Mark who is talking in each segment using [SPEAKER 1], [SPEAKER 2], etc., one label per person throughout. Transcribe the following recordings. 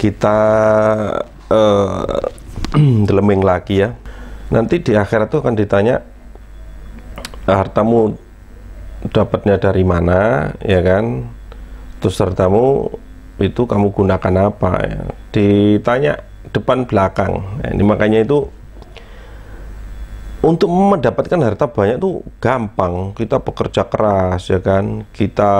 [SPEAKER 1] kita uh, lagi ya nanti di akhirat itu akan ditanya hartamu dapatnya dari mana ya kan terus hartamu itu kamu gunakan apa ya ditanya depan belakang ini makanya itu untuk mendapatkan harta banyak itu gampang kita pekerja keras ya kan kita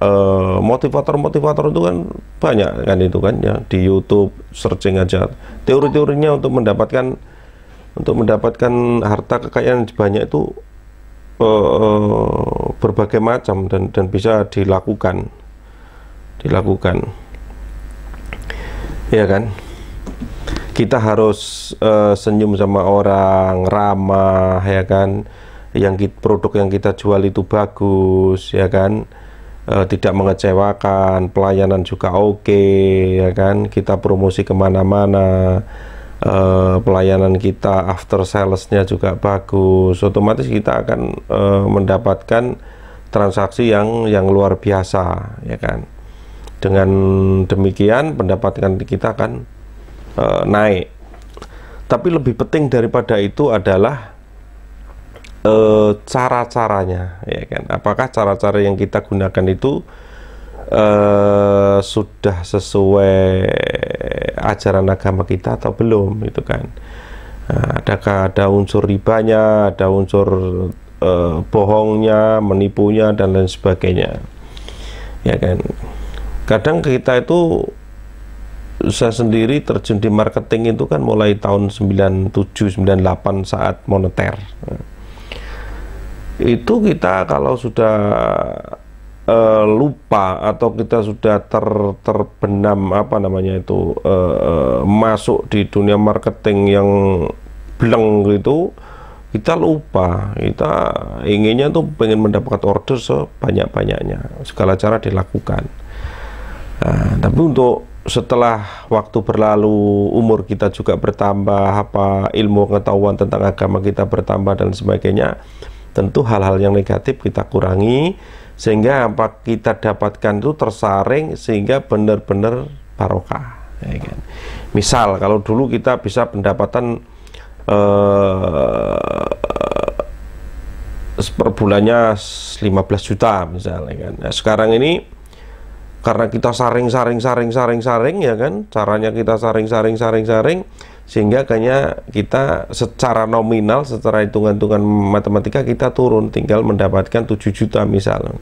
[SPEAKER 1] eh, motivator motivator motivator itu kan banyak kan itu kan ya di YouTube searching aja teori-teorinya untuk mendapatkan untuk mendapatkan harta kekayaan banyak itu eh, berbagai macam dan dan bisa dilakukan dilakukan ya kan kita harus uh, senyum sama orang ramah ya kan yang kita, produk yang kita jual itu bagus ya kan uh, tidak mengecewakan pelayanan juga oke okay, ya kan kita promosi kemana-mana uh, pelayanan kita after salesnya juga bagus otomatis kita akan uh, mendapatkan transaksi yang yang luar biasa ya kan dengan demikian pendapatan kita akan uh, naik. Tapi lebih penting daripada itu adalah uh, cara-caranya, ya kan? Apakah cara-cara yang kita gunakan itu uh, sudah sesuai ajaran agama kita atau belum, itu kan? Nah, adakah ada unsur ribanya, ada unsur uh, bohongnya, menipunya dan lain sebagainya, ya kan? Kadang kita itu saya sendiri terjun di marketing itu kan mulai tahun 97 98 saat moneter. Itu kita kalau sudah e, lupa atau kita sudah ter terbenam apa namanya itu e, masuk di dunia marketing yang bleng gitu kita lupa kita inginnya tuh pengen mendapat order sebanyak-banyaknya segala cara dilakukan nah, tapi untuk setelah waktu berlalu, umur kita juga bertambah, apa ilmu pengetahuan tentang agama kita bertambah dan sebagainya, tentu hal-hal yang negatif kita kurangi sehingga apa kita dapatkan itu tersaring sehingga benar-benar barokah. Ya kan? Misal kalau dulu kita bisa pendapatan eh, per bulannya 15 juta misalnya kan. Nah, sekarang ini karena kita saring saring saring saring saring ya kan caranya kita saring saring saring saring sehingga kayaknya kita secara nominal secara hitungan-hitungan matematika kita turun tinggal mendapatkan 7 juta misalnya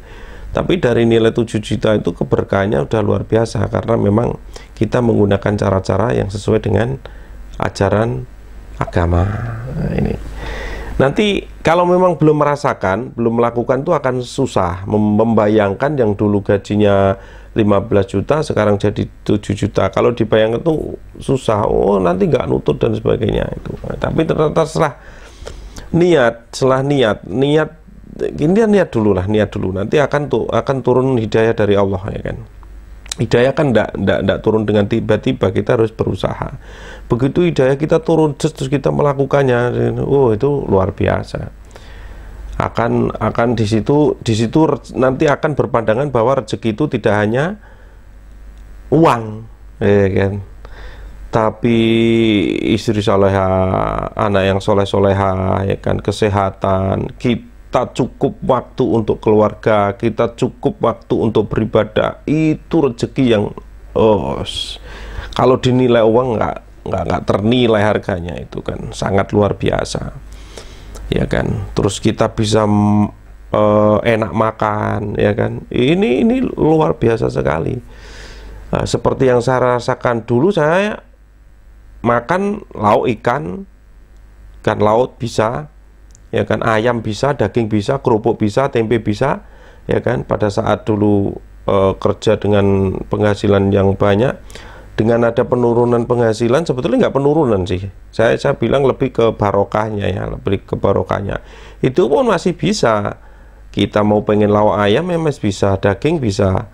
[SPEAKER 1] tapi dari nilai 7 juta itu keberkahannya udah luar biasa karena memang kita menggunakan cara-cara yang sesuai dengan ajaran agama nah, ini Nanti kalau memang belum merasakan, belum melakukan itu akan susah membayangkan yang dulu gajinya 15 juta sekarang jadi 7 juta kalau dibayangkan tuh susah oh nanti nggak nutut dan sebagainya itu tapi ternyata setelah niat setelah niat niat ini niat dulu lah niat dulu nanti akan tuh akan turun hidayah dari Allah ya kan hidayah kan tidak tidak turun dengan tiba-tiba kita harus berusaha begitu hidayah kita turun terus kita melakukannya oh itu luar biasa akan akan di situ di situ nanti akan berpandangan bahwa rezeki itu tidak hanya uang ya kan tapi istri soleha anak yang soleh soleha ya kan kesehatan kita cukup waktu untuk keluarga kita cukup waktu untuk beribadah itu rezeki yang oh kalau dinilai uang nggak nggak nggak ternilai harganya itu kan sangat luar biasa ya kan terus kita bisa uh, enak makan ya kan ini ini luar biasa sekali nah, seperti yang saya rasakan dulu saya makan lauk ikan kan laut bisa ya kan ayam bisa daging bisa kerupuk bisa tempe bisa ya kan pada saat dulu uh, kerja dengan penghasilan yang banyak dengan ada penurunan penghasilan sebetulnya nggak penurunan sih saya saya bilang lebih ke barokahnya ya lebih ke barokahnya itu pun masih bisa kita mau pengen lawa ayam ya bisa daging bisa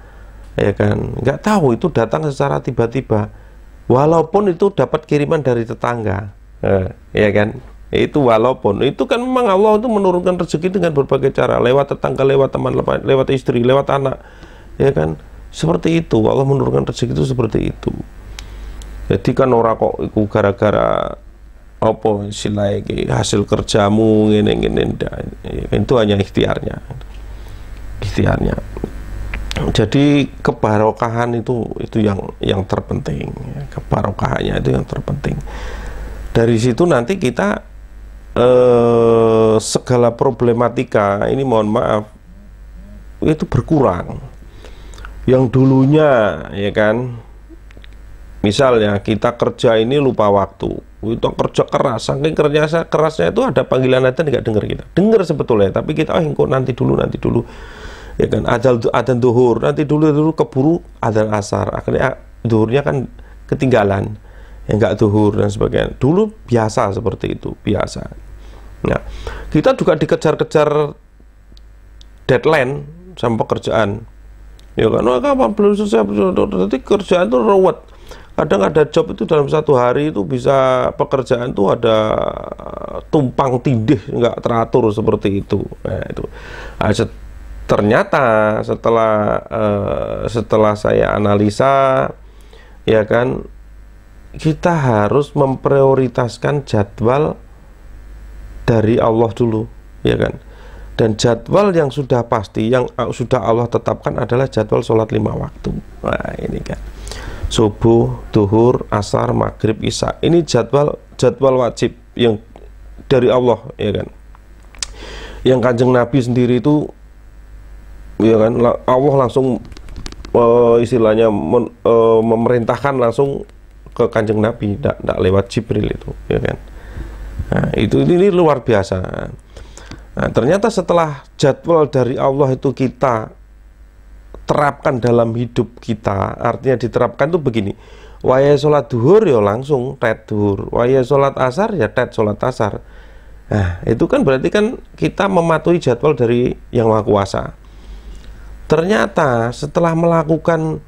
[SPEAKER 1] ya kan nggak tahu itu datang secara tiba-tiba walaupun itu dapat kiriman dari tetangga eh, ya kan itu walaupun itu kan memang Allah itu menurunkan rezeki dengan berbagai cara lewat tetangga lewat teman lewat istri lewat anak ya kan seperti itu Allah menurunkan rezeki itu seperti itu jadi kan ora kok iku gara-gara apa silai hasil kerjamu ngene ngene itu hanya ikhtiarnya ikhtiarnya jadi kebarokahan itu itu yang yang terpenting kebarokahannya itu yang terpenting dari situ nanti kita eh, segala problematika ini mohon maaf itu berkurang yang dulunya ya kan Misalnya kita kerja ini lupa waktu, itu kerja keras, saking kerja kerasnya itu ada panggilan adzan nggak dengar kita, dengar sebetulnya, tapi kita oh kok nanti dulu nanti dulu, ya kan adzan adzan duhur, nanti dulu dulu keburu adzan asar, akhirnya duhurnya kan ketinggalan, yang nggak duhur dan sebagainya. Dulu biasa seperti itu, biasa. Nah, kita juga dikejar-kejar deadline sama pekerjaan, ya kan, oh, kapan belum selesai, nanti kerjaan itu ruwet kadang ada job itu dalam satu hari itu bisa pekerjaan itu ada eh, tumpang tindih nggak teratur seperti itu nah, itu nah, set, ternyata setelah uh, setelah saya analisa ya kan kita harus memprioritaskan jadwal dari Allah dulu ya kan dan jadwal yang sudah pasti yang eh, sudah Allah tetapkan adalah jadwal sholat lima waktu nah ini kan subuh, duhur, asar, maghrib, isya. Ini jadwal jadwal wajib yang dari Allah ya kan. Yang kanjeng Nabi sendiri itu ya kan Allah langsung uh, istilahnya men, uh, memerintahkan langsung ke kanjeng Nabi, tidak lewat Jibril itu ya kan. Nah, itu ini luar biasa. Nah, ternyata setelah jadwal dari Allah itu kita terapkan dalam hidup kita artinya diterapkan tuh begini waya sholat duhur ya langsung tet duhur waya sholat asar ya tet sholat asar nah itu kan berarti kan kita mematuhi jadwal dari yang maha kuasa ternyata setelah melakukan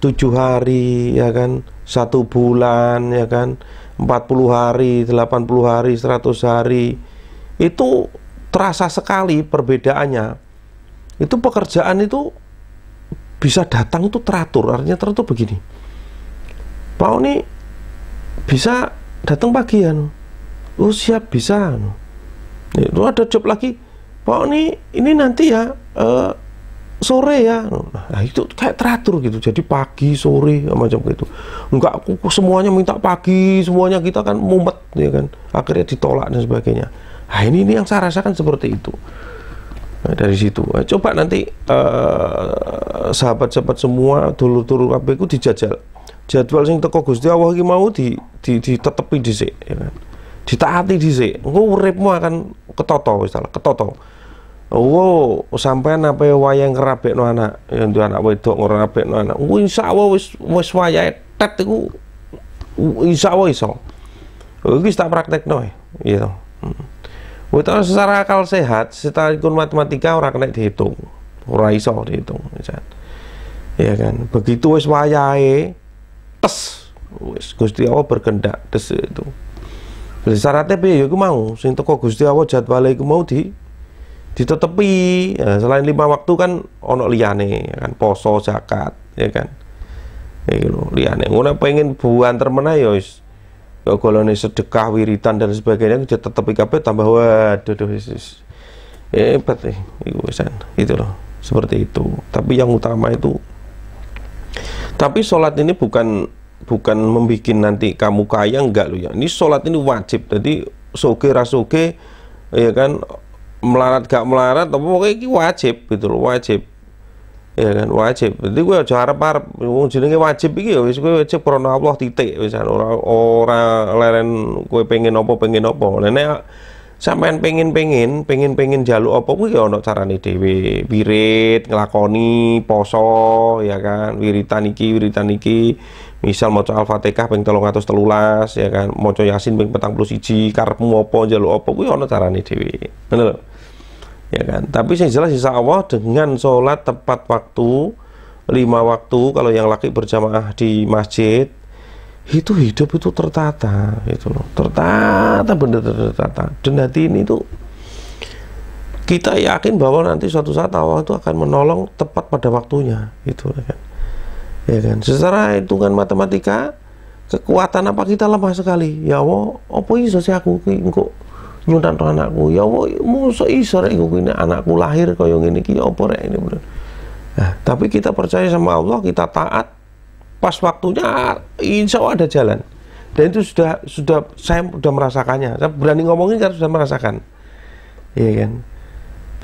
[SPEAKER 1] tujuh hari ya kan satu bulan ya kan empat puluh hari delapan puluh hari seratus hari itu terasa sekali perbedaannya itu pekerjaan itu bisa datang itu teratur artinya teratur begini Pak Oni bisa datang pagi ya oh siap bisa anu. ya, itu ada job lagi Pak Oni ini nanti ya uh, sore ya anu. nah, itu kayak teratur gitu jadi pagi sore macam gitu enggak aku semuanya minta pagi semuanya kita kan mumet ya kan akhirnya ditolak dan sebagainya nah ini, ini yang saya rasakan seperti itu Nah, dari situ nah, coba nanti eh, sahabat-sahabat uh, semua dulur-dulur kabeh ku dijajal jadwal sing teko Gusti Allah iki mau di di ditetepi dhisik ya kan ditaati dhisik engko uripmu akan ketoto wis ketoto Oh, sampean apa ya, wayang no anak, yang duwe anak wedok no anak. Oh, insyaallah wis wis wayahe tet iku insyaallah iso. Iku wis tak praktekno ya. Gitu. Hmm. Bukan secara akal sehat, secara ikon matematika orang kena dihitung, orang iso dihitung, misalnya. Ya kan, begitu wis wayai, tes wis Gusti awo berkendak tes itu. Jadi syaratnya piye ya mau sing toko Gusti awo jadwal iku mau di ditetepi. Ya, selain lima waktu kan ono liane, ya kan poso zakat ya kan. Ya lo liane. ngono pengen buan termenai, ya kalau ini sedekah wiritan dan sebagainya itu tetap IKP tambah waduh duh, hebat nih itu itu loh seperti itu tapi yang utama itu tapi sholat ini bukan bukan membuat nanti kamu kaya enggak loh ya ini sholat ini wajib jadi soge rasoge ya kan melarat gak melarat tapi pokoknya ini wajib gitu loh wajib ya kan wajib jadi gue aja harap harap wong jenenge wajib iki ya wis gue wajib karena Allah titik wis anu, ora ora leren gue pengen apa pengen apa nenek sampean pengin pengin pengin pengin jaluk apa kuwi ya ono carane dhewe wirid nglakoni poso ya kan wiritan iki wiritan iki misal maca al-fatihah ping 313 ya kan maca yasin ping 41 karepmu apa jaluk apa kuwi ono carane dhewe bener lho ya kan tapi yang jelas Insya Allah dengan sholat tepat waktu lima waktu kalau yang laki berjamaah di masjid itu hidup itu tertata gitu loh tertata bener tertata dan nanti ini tuh kita yakin bahwa nanti suatu saat Allah itu akan menolong tepat pada waktunya gitu kan ya kan secara hitungan matematika kekuatan apa kita lemah sekali ya Allah apa iso sih aku kok nyunat anakku ya oh, musa iso rek ini anakku lahir kaya ngene iki ya apa rek ini bener nah, tapi kita percaya sama Allah kita taat pas waktunya insya Allah ada jalan dan itu sudah sudah saya sudah merasakannya saya berani ngomongin karena sudah merasakan iya kan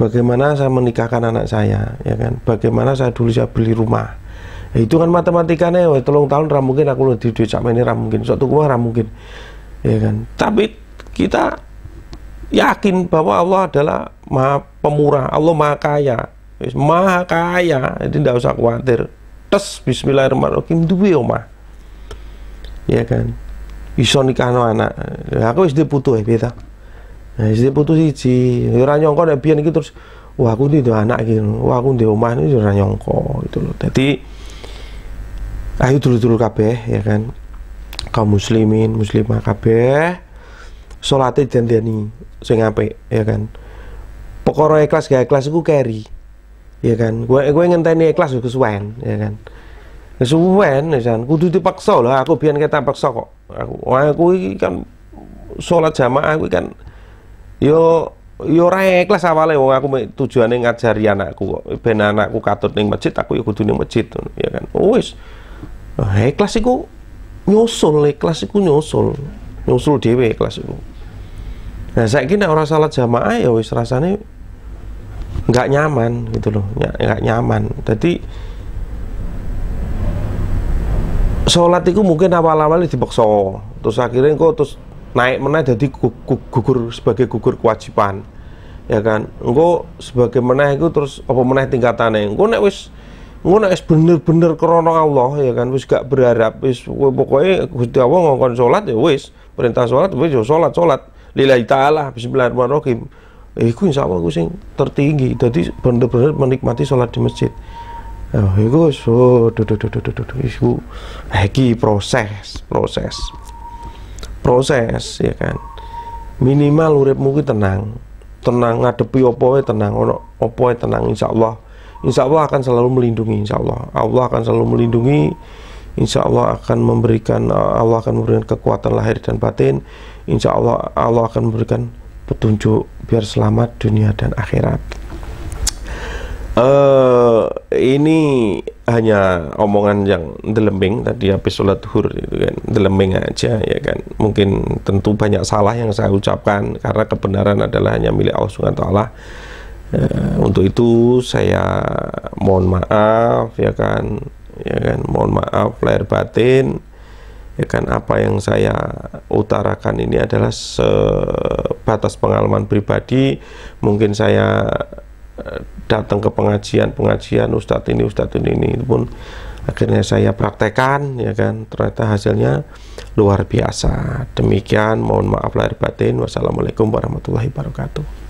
[SPEAKER 1] bagaimana saya menikahkan anak saya ya kan bagaimana saya dulu saya beli rumah ya, itu kan matematikanya ya tolong tahun ramungkin aku aku lebih duit sama ini ramungkin suatu gua ramungkin ya kan tapi kita yakin bahwa Allah adalah maha pemurah, Allah maha kaya, maha kaya, jadi tidak usah khawatir. Tes Bismillahirrahmanirrahim duwe oma, Ya kan. Iso no anak. aku wis butuh eh, ya beta. Nah, wis butuh siji. Ya, ora nyongko nek biyen iki terus wah aku ndek anak iki, wah aku di omah iki ora nyongko gitu loh. Dadi ayo dulur-dulur kabeh ya kan. Kaum muslimin, muslimah kabeh salate dandani sing ngapain, ya kan pokoknya ikhlas gak ikhlas gue carry ya kan gue gue ngenteni ikhlas gue kesuwen ya kan kesuwen ya kan kudu dipaksa lah aku biar kita paksa kok aku aku kan sholat jamaah aku kan yo yo ora ikhlas awalnya wong aku tujuannya ngajari anakku kok ben anakku katut ning masjid aku yo kudu ning masjid ya kan oh, wis oh, ikhlas iku nyusul ikhlas iku nyusul nyusul dhewe ikhlas iku Nah, saya kira orang salat jamaah ya wis rasanya nggak nyaman gitu loh, nggak nyaman. Jadi sholat itu mungkin awal-awal bokso, terus akhirnya kok terus naik menaik jadi gugur sebagai gugur kewajiban ya kan Enggak sebagai meneh itu terus apa meneh tingkatannya engkau nek wis engko nek bener-bener krono Allah ya kan wis gak berharap wis pokoknya Gusti Allah ngongkon salat ya wis perintah salat wis yo ya salat salat lillahi ta'ala bismillahirrahmanirrahim eh, Iku insya Allah aku sing tertinggi Jadi bener-bener menikmati sholat di masjid eh, Oh, iku so, duh, duh, duh, duh, duh, duh, iku proses, proses. Proses ya kan. Minimal urip ki tenang. Tenang ngadepi opo tenang, ono tenang. Insya Allah, Insya Allah akan selalu melindungi Allah, Allah akan selalu melindungi insya Allah akan memberikan eh, Allah akan memberikan kekuatan lahir dan batin insya Allah Allah akan memberikan petunjuk biar selamat dunia dan akhirat uh, ini hanya omongan yang delembing tadi habis sholat duhur itu kan delembing aja ya kan mungkin tentu banyak salah yang saya ucapkan karena kebenaran adalah hanya milik Allah Subhanahu Taala eh, untuk itu saya mohon maaf ya kan ya kan mohon maaf lahir batin ya kan apa yang saya utarakan ini adalah sebatas pengalaman pribadi mungkin saya eh, datang ke pengajian pengajian ustadz ini ustadz ini ini itu pun akhirnya saya praktekan ya kan ternyata hasilnya luar biasa demikian mohon maaf lahir batin wassalamualaikum warahmatullahi wabarakatuh